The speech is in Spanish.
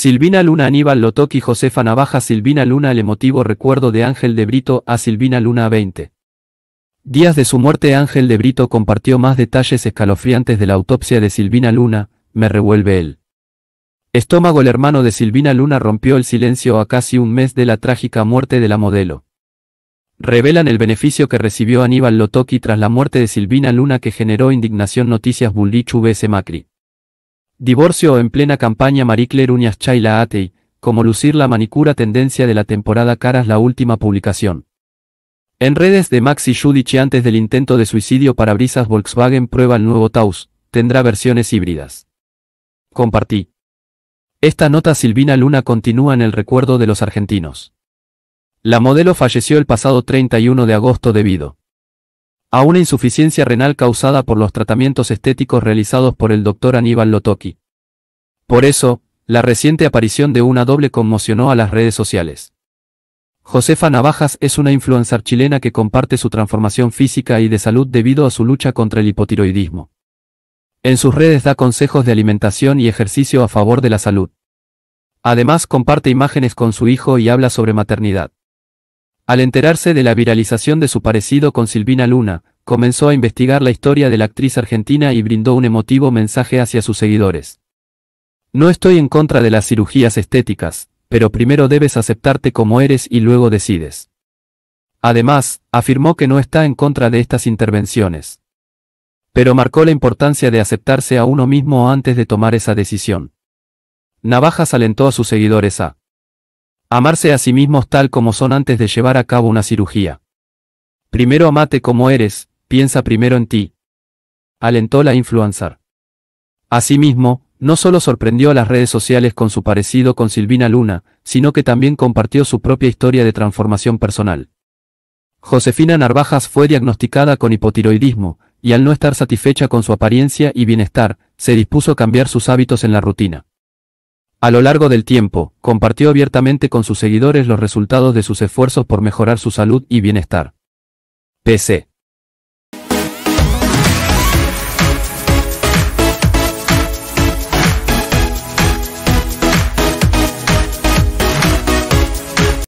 Silvina Luna Aníbal Lotoki Josefa Navaja Silvina Luna El emotivo recuerdo de Ángel de Brito a Silvina Luna 20. Días de su muerte Ángel de Brito compartió más detalles escalofriantes de la autopsia de Silvina Luna, me revuelve él. Estómago El hermano de Silvina Luna rompió el silencio a casi un mes de la trágica muerte de la modelo. Revelan el beneficio que recibió Aníbal Lotoki tras la muerte de Silvina Luna que generó indignación Noticias Bullich vs Macri. Divorcio en plena campaña Marie Claire Uñas Chayla Atey, como lucir la manicura tendencia de la temporada Caras la última publicación. En redes de Maxi Judici antes del intento de suicidio para brisas Volkswagen prueba el nuevo Taus tendrá versiones híbridas. Compartí. Esta nota Silvina Luna continúa en el recuerdo de los argentinos. La modelo falleció el pasado 31 de agosto debido a una insuficiencia renal causada por los tratamientos estéticos realizados por el doctor Aníbal Lotoki. Por eso, la reciente aparición de una doble conmocionó a las redes sociales. Josefa Navajas es una influencer chilena que comparte su transformación física y de salud debido a su lucha contra el hipotiroidismo. En sus redes da consejos de alimentación y ejercicio a favor de la salud. Además comparte imágenes con su hijo y habla sobre maternidad. Al enterarse de la viralización de su parecido con Silvina Luna, comenzó a investigar la historia de la actriz argentina y brindó un emotivo mensaje hacia sus seguidores. No estoy en contra de las cirugías estéticas, pero primero debes aceptarte como eres y luego decides. Además, afirmó que no está en contra de estas intervenciones. Pero marcó la importancia de aceptarse a uno mismo antes de tomar esa decisión. Navajas alentó a sus seguidores a Amarse a sí mismos tal como son antes de llevar a cabo una cirugía. Primero amate como eres, piensa primero en ti. Alentó la influencer. Asimismo, no solo sorprendió a las redes sociales con su parecido con Silvina Luna, sino que también compartió su propia historia de transformación personal. Josefina Narvajas fue diagnosticada con hipotiroidismo, y al no estar satisfecha con su apariencia y bienestar, se dispuso a cambiar sus hábitos en la rutina. A lo largo del tiempo, compartió abiertamente con sus seguidores los resultados de sus esfuerzos por mejorar su salud y bienestar. PC.